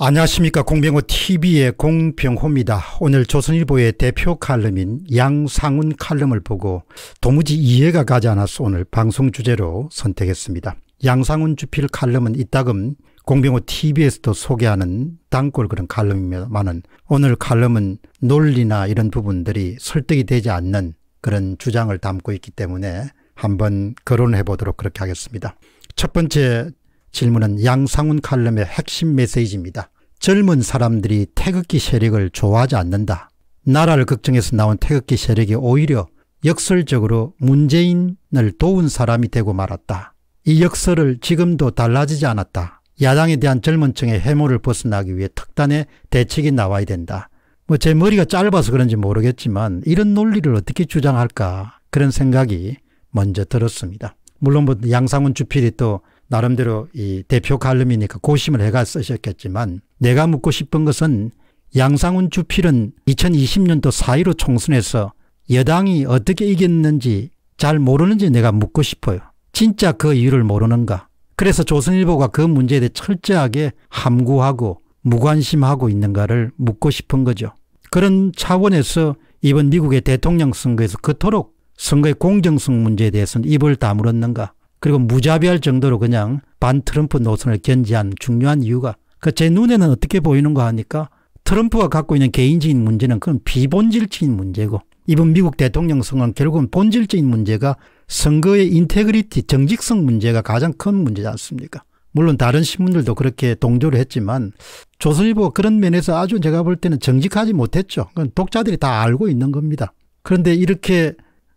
안녕하십니까 공병호TV의 공병호입니다. 오늘 조선일보의 대표 칼럼인 양상훈 칼럼을 보고 도무지 이해가 가지 않아서 오늘 방송 주제로 선택했습니다. 양상훈 주필 칼럼은 이따금 공병호TV에서도 소개하는 단골 그런 칼럼입니다만은 오늘 칼럼은 논리나 이런 부분들이 설득이 되지 않는 그런 주장을 담고 있기 때문에 한번 거론해 보도록 그렇게 하겠습니다. 첫 번째 질문은 양상훈 칼럼의 핵심 메시지입니다. 젊은 사람들이 태극기 세력을 좋아하지 않는다. 나라를 걱정해서 나온 태극기 세력이 오히려 역설적으로 문재인을 도운 사람이 되고 말았다. 이 역설을 지금도 달라지지 않았다. 야당에 대한 젊은 층의 해모를 벗어나기 위해 특단의 대책이 나와야 된다. 뭐 제 머리가 짧아서 그런지 모르겠지만 이런 논리를 어떻게 주장할까 그런 생각이 먼저 들었습니다. 물론 뭐 양상훈 주필이 또 나름대로 이 대표 칼럼이니까 고심을 해가 쓰셨겠지만 내가 묻고 싶은 것은 양상훈 주필은 2020년도 4.15 총선에서 여당이 어떻게 이겼는지 잘 모르는지 내가 묻고 싶어요. 진짜 그 이유를 모르는가. 그래서 조선일보가 그 문제에 대해 철저하게 함구하고 무관심하고 있는가를 묻고 싶은 거죠. 그런 차원에서 이번 미국의 대통령 선거에서 그토록 선거의 공정성 문제에 대해서는 입을 다물었는가. 그리고 무자비할 정도로 그냥 반 트럼프 노선을 견지한 중요한 이유가 그 제 눈에는 어떻게 보이는가 하니까 트럼프가 갖고 있는 개인적인 문제는 그건 비본질적인 문제고 이번 미국 대통령 선거는 결국은 본질적인 문제가 선거의 인테그리티 정직성 문제가 가장 큰 문제지 않습니까 물론 다른 신문들도 그렇게 동조를 했지만 조선일보가 그런 면에서 아주 제가 볼 때는 정직하지 못했죠. 그건 독자들이 다 알고 있는 겁니다. 그런데 이렇게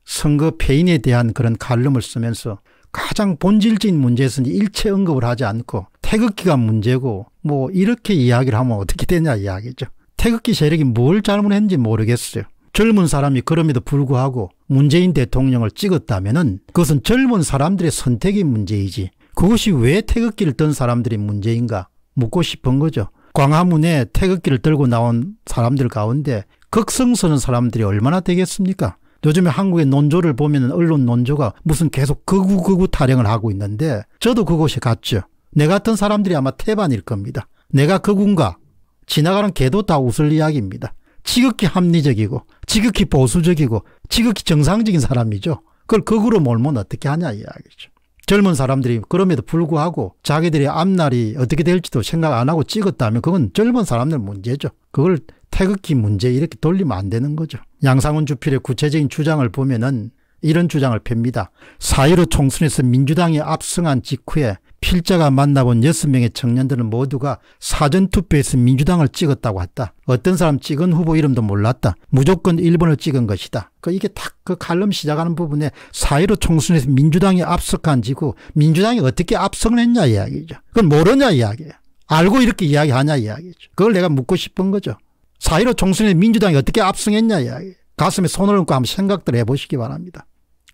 선거 폐인에 대한 그런 칼럼을 쓰면서 가장 본질적인 문제에서는 일체 언급을 하지 않고 태극기가 문제고 뭐 이렇게 이야기를 하면 어떻게 되냐 이야기죠. 태극기 세력이 뭘 잘못했는지 모르겠어요. 젊은 사람이 그럼에도 불구하고 문재인 대통령을 찍었다면 그것은 젊은 사람들의 선택이 문제이지 그것이 왜 태극기를 든 사람들이 문제인가 묻고 싶은 거죠. 광화문에 태극기를 들고 나온 사람들 가운데 극성 서는 사람들이 얼마나 되겠습니까? 요즘에 한국의 논조를 보면 언론 논조가 무슨 계속 거구거구 타령을 하고 있는데 저도 그곳에 갔죠. 내 같은 사람들이 아마 태반일 겁니다. 내가 그군가 지나가는 개도 다 웃을 이야기입니다. 지극히 합리적이고 지극히 보수적이고 지극히 정상적인 사람이죠. 그걸 거으로 몰면 어떻게 하냐 이야기죠. 젊은 사람들이 그럼에도 불구하고 자기들의 앞날이 어떻게 될지도 생각 안 하고 찍었다면 그건 젊은 사람들 문제죠. 그걸 태극기 문제 이렇게 돌리면 안 되는 거죠. 양상훈 주필의 구체적인 주장을 보면은 이런 주장을 펴니다 사일오 총선에서 민주당이 압승한 직후에 필자가 만나본 6명의 청년들은 모두가 사전투표에서 민주당을 찍었다고 했다. 어떤 사람 찍은 후보 이름도 몰랐다. 무조건 1번을 찍은 것이다. 그 이게 딱그 칼럼 시작하는 부분에 사일오 총선에서 민주당이 압승한 지구 민주당이 어떻게 압승을 했냐 이야기죠. 그건 모르냐 이야기예요. 알고 이렇게 이야기하냐 이야기죠. 그걸 내가 묻고 싶은 거죠. 사일오 총선에 민주당이 어떻게 압승했냐 이야기. 가슴에 손을 얹고 한번 생각들 해보시기 바랍니다.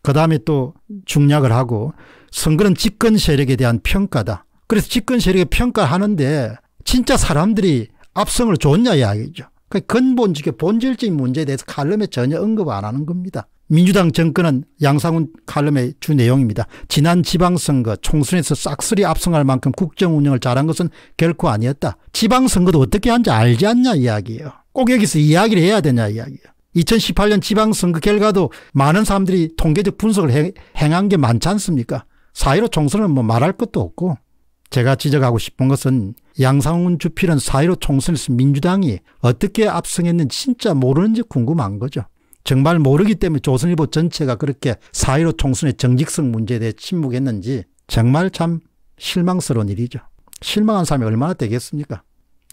그 다음에 또 중략을 하고 선거는 집권 세력에 대한 평가다. 그래서 집권 세력의 평가하는데 진짜 사람들이 압승을 줬냐 이야기죠. 그 근본적인 본질적인 문제에 대해서 칼럼에 전혀 언급 안 하는 겁니다. 민주당 정권은 양상훈 칼럼의 주 내용입니다. 지난 지방선거 총선에서 싹쓸이 압승할 만큼 국정 운영을 잘한 것은 결코 아니었다. 지방선거도 어떻게 한지 알지 않냐 이야기예요. 꼭 여기서 이야기를 해야 되냐 이야기예요. 2018년 지방선거 결과도 많은 사람들이 통계적 분석을 해, 행한 게 많지 않습니까? 사1로 총선은 뭐 말할 것도 없고 제가 지적하고 싶은 것은 양상훈 주필은 사1로 총선에서 민주당이 어떻게 압승했는지 진짜 모르는지 궁금한 거죠. 정말 모르기 때문에 조선일보 전체가 그렇게 사1 5 총선의 정직성 문제에 대해 침묵했는지 정말 참 실망스러운 일이죠. 실망한 사람이 얼마나 되겠습니까?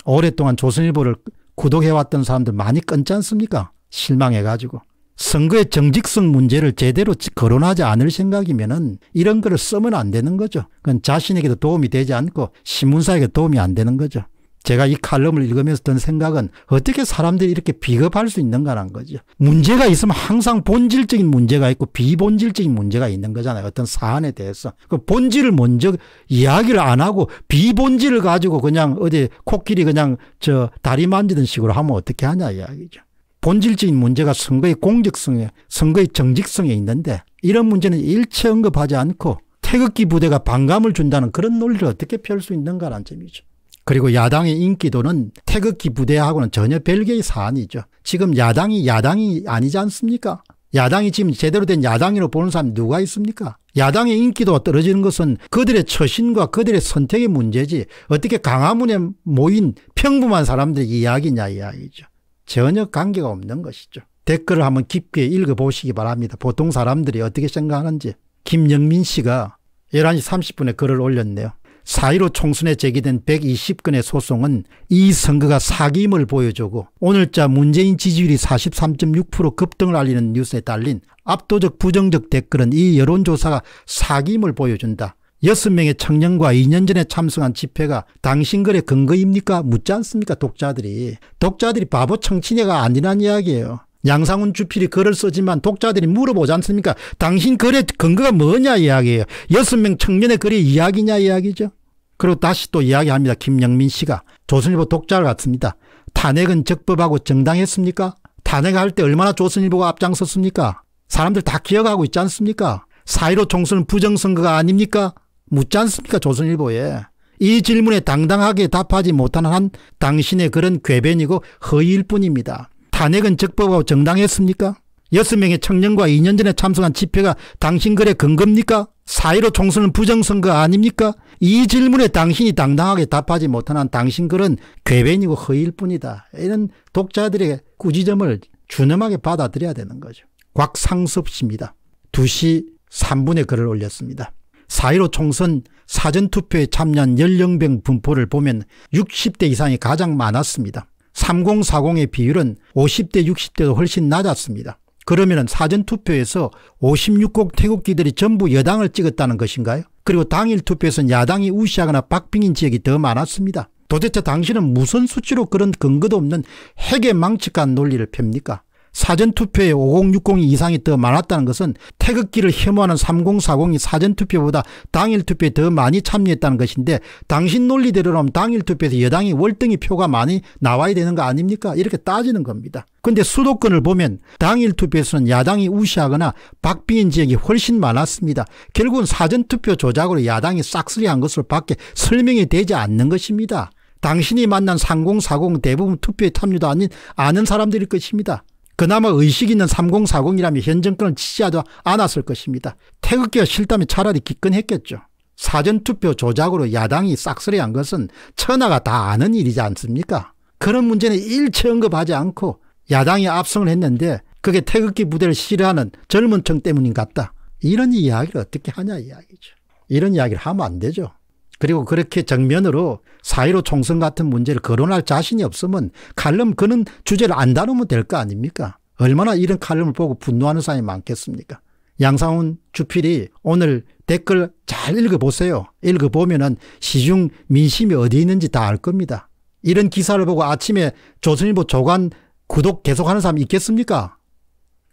오랫동안 조선일보를 구독해왔던 사람들 많이 끊지 않습니까? 실망해가지고. 선거의 정직성 문제를 제대로 거론하지 않을 생각이면 은 이런 거를 쓰면 안 되는 거죠. 그건 자신에게도 도움이 되지 않고 신문사에게 도움이 안 되는 거죠. 제가 이 칼럼을 읽으면서 든 생각은 어떻게 사람들이 이렇게 비겁할 수 있는가라는 거죠. 문제가 있으면 항상 본질적인 문제가 있고 비본질적인 문제가 있는 거잖아요. 어떤 사안에 대해서. 그 본질을 먼저 이야기를 안 하고 비본질을 가지고 그냥 어디 코끼리 그냥 저 다리 만지는 식으로 하면 어떻게 하냐 이야기죠. 본질적인 문제가 선거의 공적성에 선거의 정직성에 있는데 이런 문제는 일체 언급하지 않고 태극기 부대가 반감을 준다는 그런 논리를 어떻게 펼 수 있는가라는 점이죠. 그리고 야당의 인기도는 태극기 부대하고는 전혀 별개의 사안이죠. 지금 야당이 야당이 아니지 않습니까? 야당이 지금 제대로 된 야당으로 보는 사람 누가 있습니까? 야당의 인기도가 떨어지는 것은 그들의 처신과 그들의 선택의 문제지 어떻게 강화문에 모인 평범한 사람들의 이야기냐 이야기죠. 전혀 관계가 없는 것이죠. 댓글을 한번 깊게 읽어보시기 바랍니다. 보통 사람들이 어떻게 생각하는지. 김영민 씨가 11시 30분에 글을 올렸네요. 4.15 총선에 제기된 120건의 소송은 이 선거가 사기임을 보여주고 오늘자 문재인 지지율이 43.6% 급등을 알리는 뉴스에 달린 압도적 부정적 댓글은 이 여론조사가 사기임을 보여준다. 6명의 청년과 2년 전에 참석한 집회가 당신글의 근거입니까? 묻지 않습니까? 독자들이. 독자들이 바보 청친애가 아니란 이야기예요. 양상훈 주필이 글을 쓰지만 독자들이 물어보지 않습니까? 당신 글의 근거가 뭐냐 이야기예요. 여섯 명 청년의 글이 이야기냐 이야기죠. 그리고 다시 또 이야기합니다. 김영민 씨가 조선일보 독자를 같습니다. 탄핵은 적법하고 정당했습니까? 탄핵할 때 얼마나 조선일보가 앞장섰습니까? 사람들 다 기억하고 있지 않습니까? 사1로 총선은 부정선거가 아닙니까? 묻지 않습니까? 조선일보에. 이 질문에 당당하게 답하지 못하는한 당신의 그런 괴변이고 허위일 뿐입니다. 탄핵은 적법하고 정당했습니까? 6명의 청년과 2년 전에 참석한 집회가 당신 글의 근거입니까? 사이로 총선은 부정선거 아닙니까? 이 질문에 당신이 당당하게 답하지 못한 한 당신 글은 괴변이고 허위일 뿐이다. 이런 독자들의 꾸지점을 준엄하게 받아들여야 되는 거죠. 곽상섭 씨입니다. 2시 3분에 글을 올렸습니다. 4.15 총선 사전투표에 참여한 연령병 분포를 보면 60대 이상이 가장 많았습니다. 3040의 비율은 50대 60대도 훨씬 낮았습니다. 그러면 사전투표에서 56곡 태극기들이 전부 여당을 찍었다는 것인가요? 그리고 당일 투표에서는 야당이 우시하거나 박빙인 지역이 더 많았습니다. 도대체 당신은 무슨 수치로 그런 근거도 없는 핵의 망측한 논리를 펩니까 사전투표에 5060이 이상이 더 많았다는 것은 태극기를 혐오하는 3040이 사전투표보다 당일투표에 더 많이 참여했다는 것인데 당신 논리대로라면 당일투표에서 여당이 월등히 표가 많이 나와야 되는 거 아닙니까 이렇게 따지는 겁니다. 근데 수도권을 보면 당일투표에서는 야당이 우시하거나 박빙인 지역이 훨씬 많았습니다. 결국은 사전투표 조작으로 야당이 싹쓸이한 것으로 밖에 설명이 되지 않는 것입니다. 당신이 만난 3040 대부분 투표에 참여도 아닌 아는 사람들일 것입니다. 그나마 의식 있는 3040이라면 현 정권을 지지하지 않았을 것입니다. 태극기가 싫다면 차라리 기권했겠죠. 사전투표 조작으로 야당이 싹쓸이한 것은 천하가 다 아는 일이지 않습니까? 그런 문제는 일체 언급하지 않고 야당이 압승을 했는데 그게 태극기 부대를 싫어하는 젊은 층 때문인 같다. 이런 이야기를 어떻게 하냐 이야기죠. 이런 이야기를 하면 안 되죠. 그리고 그렇게 정면으로 사이로 총선 같은 문제를 거론할 자신이 없으면 칼럼 그는 주제를 안 다루면 될 거 아닙니까? 얼마나 이런 칼럼을 보고 분노하는 사람이 많겠습니까? 양상훈 주필이 오늘 댓글 잘 읽어보세요. 읽어보면은 시중 민심이 어디 있는지 다 알 겁니다. 이런 기사를 보고 아침에 조선일보 조간 구독 계속하는 사람 있겠습니까?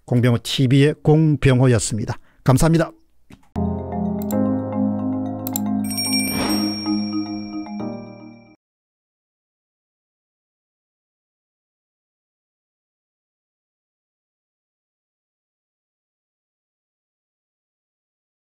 공병호 TV의 공병호였습니다. 감사합니다.